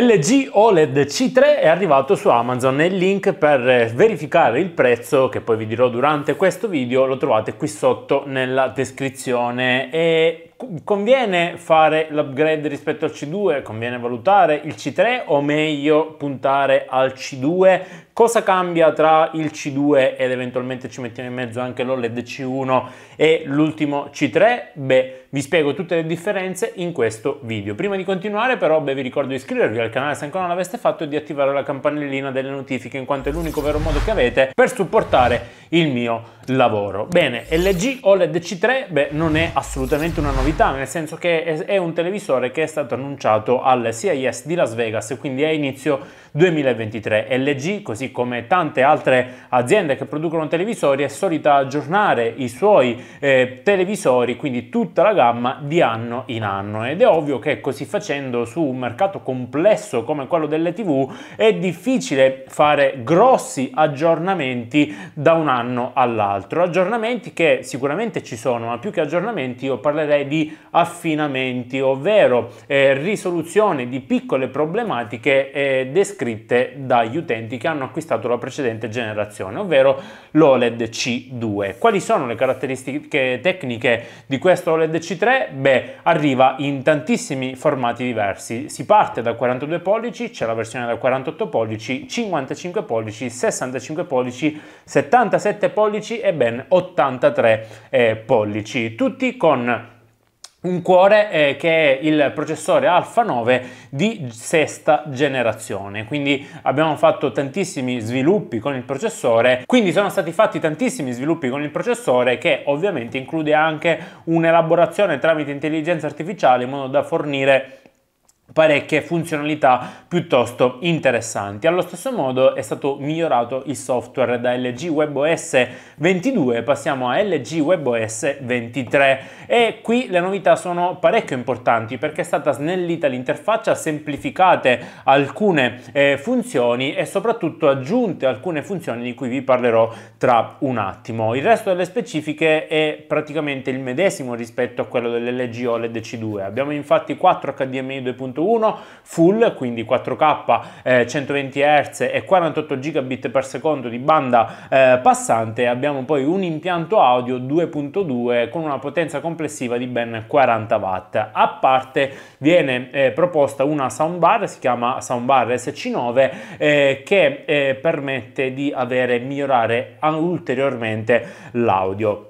LG OLED C3 è arrivato su Amazon e il link per eh, verificare il prezzo, che poi vi dirò durante questo video, lo trovate qui sotto nella descrizione e conviene fare l'upgrade rispetto al C2? Conviene valutare il C3 o meglio puntare al C2? Cosa cambia tra il C2 ed eventualmente ci mettiamo in mezzo anche l'OLED C1 e l'ultimo C3? Beh, vi spiego tutte le differenze in questo video. Prima di continuare però, beh, vi ricordo di iscrivervi al canale se ancora non l'aveste fatto e di attivare la campanellina delle notifiche in quanto è l'unico vero modo che avete per supportare il mio lavoro. Bene, LG OLED C3, beh, non è assolutamente una novità, nel senso che è un televisore che è stato annunciato al CIS di Las Vegas, quindi è inizio 2023. LG, così come tante altre aziende che producono televisori, è solita aggiornare i suoi eh, televisori, quindi tutta la gamma, di anno in anno. Ed è ovvio che così facendo su un mercato complesso come quello delle TV è difficile fare grossi aggiornamenti da un anno all'altro. Aggiornamenti che sicuramente ci sono, ma più che aggiornamenti io parlerei di affinamenti, ovvero eh, risoluzione di piccole problematiche eh, descritte dagli utenti che hanno acquistato acquistato la precedente generazione, ovvero l'OLED C2. Quali sono le caratteristiche tecniche di questo OLED C3? Beh, arriva in tantissimi formati diversi. Si parte da 42 pollici, c'è la versione da 48 pollici, 55 pollici, 65 pollici, 77 pollici e ben 83 eh, pollici, tutti con un cuore eh, che è il processore Alfa 9 di sesta generazione, quindi abbiamo fatto tantissimi sviluppi con il processore, quindi sono stati fatti tantissimi sviluppi con il processore che ovviamente include anche un'elaborazione tramite intelligenza artificiale in modo da fornire parecchie funzionalità piuttosto interessanti. Allo stesso modo è stato migliorato il software da LG WebOS 22 passiamo a LG WebOS 23 e qui le novità sono parecchio importanti perché è stata snellita l'interfaccia, semplificate alcune eh, funzioni e soprattutto aggiunte alcune funzioni di cui vi parlerò tra un attimo. Il resto delle specifiche è praticamente il medesimo rispetto a quello dell'LG OLED C2. Abbiamo infatti 4 HDMI 2.1 1 full, quindi 4K, eh, 120 Hz e 48 gigabit per secondo di banda eh, passante. Abbiamo poi un impianto audio 2.2 con una potenza complessiva di ben 40 watt. A parte viene eh, proposta una soundbar, si chiama soundbar SC9, eh, che eh, permette di avere migliorare ulteriormente l'audio.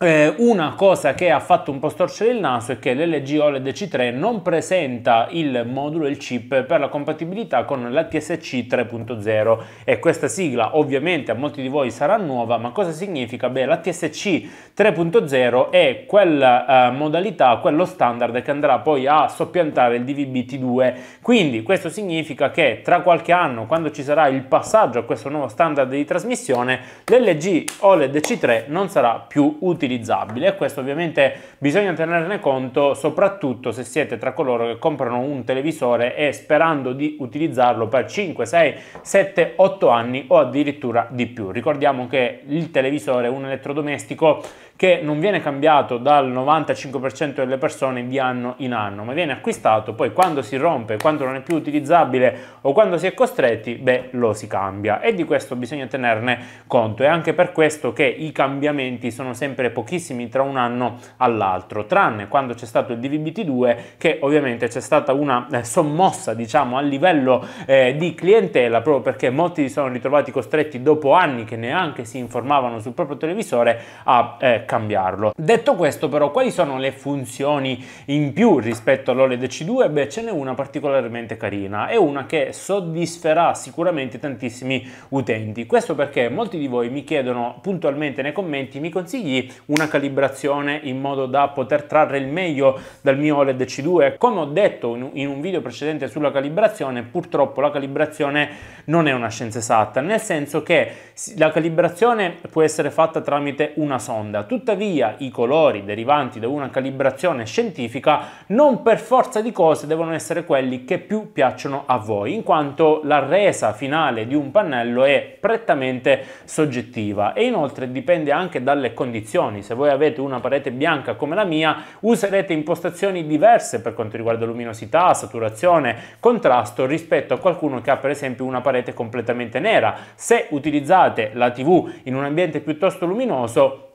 Eh, una cosa che ha fatto un po' storcere il naso è che l'LG OLED C3 non presenta il modulo e il chip per la compatibilità con la TSC 3.0 e questa sigla ovviamente a molti di voi sarà nuova, ma cosa significa? Beh, la TSC 3.0 è quella eh, modalità, quello standard che andrà poi a soppiantare il DVB-T2, quindi questo significa che tra qualche anno, quando ci sarà il passaggio a questo nuovo standard di trasmissione, l'LG OLED C3 non sarà più utile utilizzabile e questo ovviamente bisogna tenerne conto soprattutto se siete tra coloro che comprano un televisore e sperando di utilizzarlo per 5, 6, 7, 8 anni o addirittura di più. Ricordiamo che il televisore è un elettrodomestico che non viene cambiato dal 95% delle persone di anno in anno, ma viene acquistato poi quando si rompe, quando non è più utilizzabile o quando si è costretti, beh, lo si cambia e di questo bisogna tenerne conto. È anche per questo che i cambiamenti sono sempre pochissimi tra un anno all'altro, tranne quando c'è stato il dvb t 2 che ovviamente c'è stata una eh, sommossa, diciamo, a livello eh, di clientela proprio perché molti si sono ritrovati costretti dopo anni che neanche si informavano sul proprio televisore a eh, cambiarlo. Detto questo però, quali sono le funzioni in più rispetto all'OLED C2? Beh, ce n'è una particolarmente carina, è una che soddisferà sicuramente tantissimi utenti. Questo perché molti di voi mi chiedono puntualmente nei commenti, mi consigli una calibrazione in modo da poter trarre il meglio dal mio OLED C2? Come ho detto in un video precedente sulla calibrazione, purtroppo la calibrazione non è una scienza esatta, nel senso che la calibrazione può essere fatta tramite una sonda. Tutto tuttavia i colori derivanti da una calibrazione scientifica non per forza di cose devono essere quelli che più piacciono a voi, in quanto la resa finale di un pannello è prettamente soggettiva e inoltre dipende anche dalle condizioni. Se voi avete una parete bianca come la mia, userete impostazioni diverse per quanto riguarda luminosità, saturazione, contrasto rispetto a qualcuno che ha per esempio una parete completamente nera. Se utilizzate la TV in un ambiente piuttosto luminoso,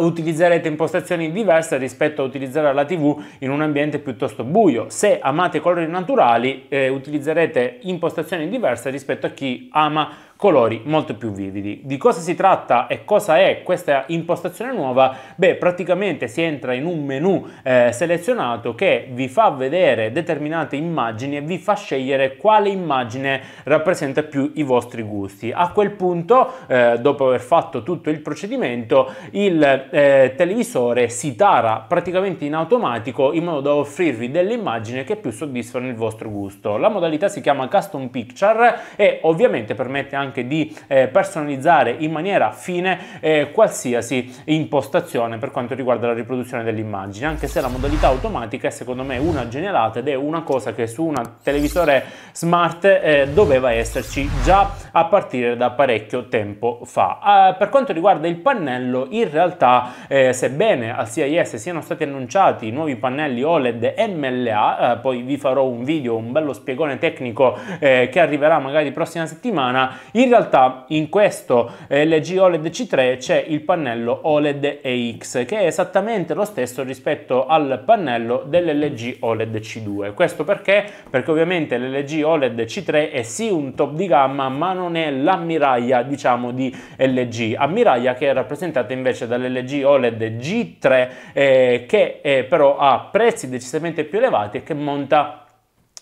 utilizzerete impostazioni diverse rispetto a utilizzare la tv in un ambiente piuttosto buio. Se amate colori naturali eh, utilizzerete impostazioni diverse rispetto a chi ama colori molto più vividi. Di cosa si tratta e cosa è questa impostazione nuova? Beh, praticamente si entra in un menu eh, selezionato che vi fa vedere determinate immagini e vi fa scegliere quale immagine rappresenta più i vostri gusti. A quel punto, eh, dopo aver fatto tutto il procedimento, il eh, televisore si tara praticamente in automatico in modo da offrirvi delle immagini che più soddisfano il vostro gusto. La modalità si chiama Custom Picture e ovviamente permette anche anche di eh, personalizzare in maniera fine eh, qualsiasi impostazione per quanto riguarda la riproduzione dell'immagine, anche se la modalità automatica è secondo me una generata ed è una cosa che su un televisore smart eh, doveva esserci già a partire da parecchio tempo fa. Uh, per quanto riguarda il pannello, in realtà eh, sebbene al CIS siano stati annunciati nuovi pannelli OLED MLA, eh, poi vi farò un video, un bello spiegone tecnico che arriverà magari prossima settimana, in realtà in questo eh, LG OLED C3 c'è il pannello OLED EX che è esattamente lo stesso rispetto al pannello dell'LG OLED C2. Questo perché? Perché ovviamente l'LG OLED C3 è sì un top di gamma ma non è l'ammiraglia diciamo di LG, ammiraglia che è rappresentata invece dall'LG OLED G3 eh, che eh, però ha prezzi decisamente più elevati e che monta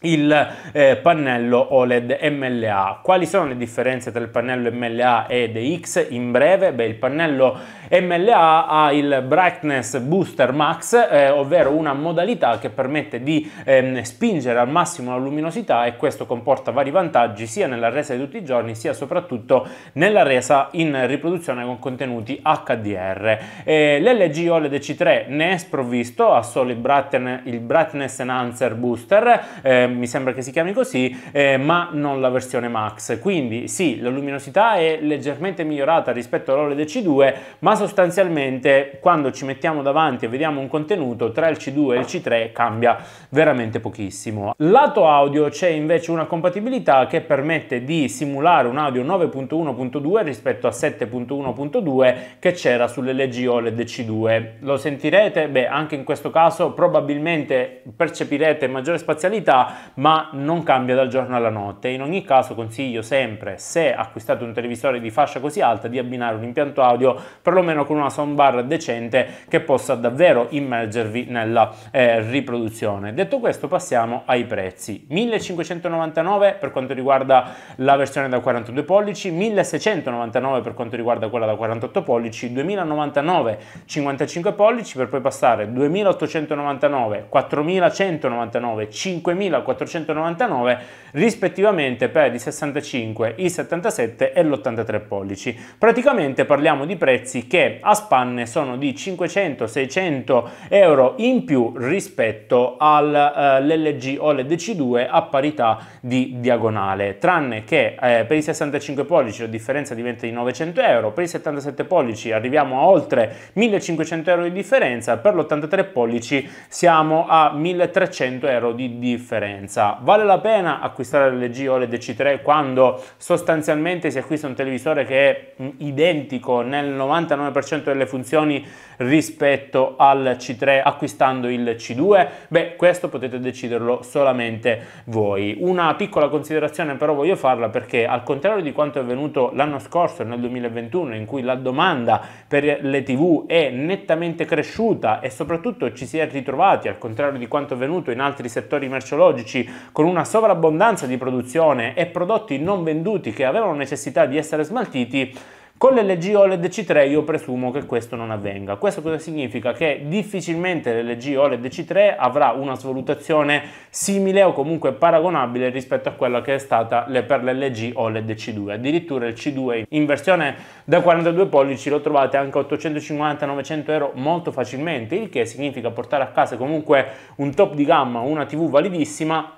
il eh, pannello OLED MLA. Quali sono le differenze tra il pannello MLA ed X? In breve, beh, il pannello MLA ha il Brightness Booster Max, eh, ovvero una modalità che permette di ehm, spingere al massimo la luminosità e questo comporta vari vantaggi sia nella resa di tutti i giorni sia soprattutto nella resa in riproduzione con contenuti HDR. Eh, L'LG OLED C3 ne è sprovvisto, ha solo il, Brighten, il Brightness Enhancer Booster eh, mi sembra che si chiami così, eh, ma non la versione Max. Quindi sì, la luminosità è leggermente migliorata rispetto all'OLED C2, ma sostanzialmente quando ci mettiamo davanti e vediamo un contenuto tra il C2 e il C3 cambia veramente pochissimo. Lato audio c'è invece una compatibilità che permette di simulare un audio 9.1.2 rispetto a 7.1.2 che c'era sull'LG OLED C2. Lo sentirete? Beh, anche in questo caso probabilmente percepirete maggiore spazialità ma non cambia dal giorno alla notte. In ogni caso consiglio sempre, se acquistate un televisore di fascia così alta, di abbinare un impianto audio perlomeno con una soundbar decente che possa davvero immergervi nella eh, riproduzione. Detto questo passiamo ai prezzi. 1599 per quanto riguarda la versione da 42 pollici, 1699 per quanto riguarda quella da 48 pollici, 2099 55 pollici per poi passare 2899, 4199, 5499 499 rispettivamente per i 65, i 77 e l'83 pollici. Praticamente parliamo di prezzi che a spanne sono di 500-600 euro in più rispetto all'LG eh, OLED C2 a parità di diagonale, tranne che eh, per i 65 pollici la differenza diventa di 900 euro, per i 77 pollici arriviamo a oltre 1500 euro di differenza, per l'83 pollici siamo a 1300 euro di differenza differenza. Vale la pena acquistare l'LG OLED C3 quando sostanzialmente si acquista un televisore che è identico nel 99% delle funzioni rispetto al C3 acquistando il C2? Beh, questo potete deciderlo solamente voi. Una piccola considerazione però voglio farla perché al contrario di quanto è avvenuto l'anno scorso nel 2021 in cui la domanda per le TV è nettamente cresciuta e soprattutto ci si è ritrovati al contrario di quanto è avvenuto in altri settori merceologici biologici con una sovrabbondanza di produzione e prodotti non venduti che avevano necessità di essere smaltiti, con l'LG OLED C3 io presumo che questo non avvenga. Questo cosa significa? Che difficilmente l'LG OLED C3 avrà una svalutazione simile o comunque paragonabile rispetto a quella che è stata per l'LG OLED C2. Addirittura il C2 in versione da 42 pollici lo trovate anche a 850-900 euro molto facilmente, il che significa portare a casa comunque un top di gamma, una TV validissima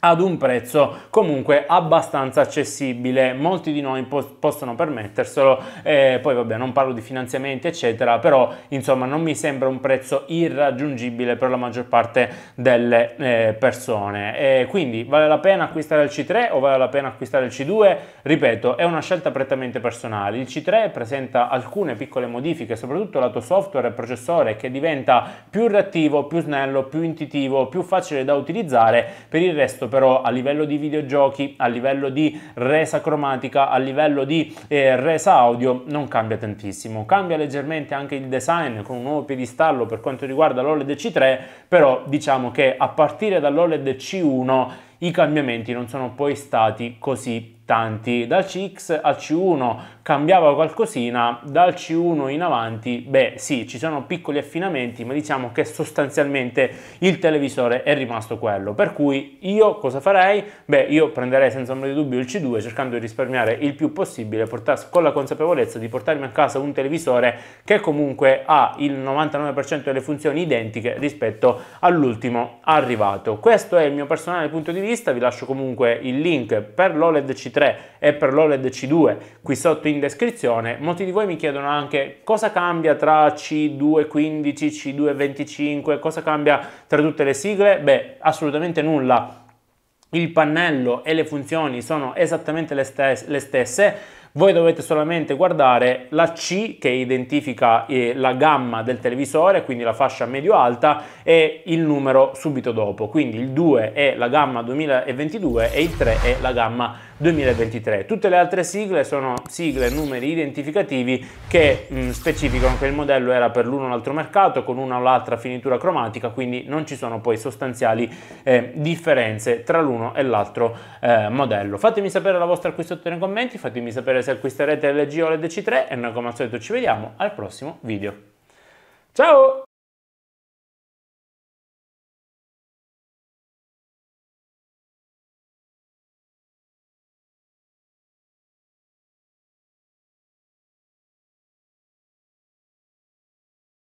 ad un prezzo comunque abbastanza accessibile molti di noi pos- possono permetterselo eh, poi vabbè non parlo di finanziamenti eccetera però insomma non mi sembra un prezzo irraggiungibile per la maggior parte delle eh, persone eh, quindi vale la pena acquistare il C3 o vale la pena acquistare il C2 ripeto è una scelta prettamente personale il C3 presenta alcune piccole modifiche soprattutto lato software e processore che diventa più reattivo più snello più intuitivo più facile da utilizzare per il resto questo però a livello di videogiochi, a livello di resa cromatica, a livello di eh, resa audio non cambia tantissimo. Cambia leggermente anche il design con un nuovo piedistallo per quanto riguarda l'OLED C3, però diciamo che a partire dall'OLED C1 i cambiamenti non sono poi stati così tanti. Dal CX al C1 cambiava qualcosina, dal C1 in avanti, beh sì, ci sono piccoli affinamenti, ma diciamo che sostanzialmente il televisore è rimasto quello. Per cui io cosa farei? Beh, io prenderei senza ombra di dubbio il C2 cercando di risparmiare il più possibile, portas- con la consapevolezza di portarmi a casa un televisore che comunque ha il 99% delle funzioni identiche rispetto all'ultimo arrivato. Questo è il mio personale punto di vista, vi lascio comunque il link per l'OLED C3 e per l'OLED C2 qui sotto in descrizione. Molti di voi mi chiedono anche cosa cambia tra C215, C225, cosa cambia tra tutte le sigle? Beh, assolutamente nulla. Il pannello e le funzioni sono esattamente le stesse voi dovete solamente guardare la C che identifica eh, la gamma del televisore, quindi la fascia medio-alta, e il numero subito dopo. Quindi il 2 è la gamma 2022 e il 3 è la gamma 2023. Tutte le altre sigle sono sigle, numeri identificativi che mh, mm, specificano che il modello era per l'uno o l'altro mercato con una o l'altra finitura cromatica, quindi non ci sono poi sostanziali eh, differenze tra l'uno e l'altro eh, modello. Fatemi sapere la vostra qui sotto nei commenti, fatemi sapere se se acquisterete LG OLED C3 e noi come al solito ci vediamo al prossimo video. Ciao!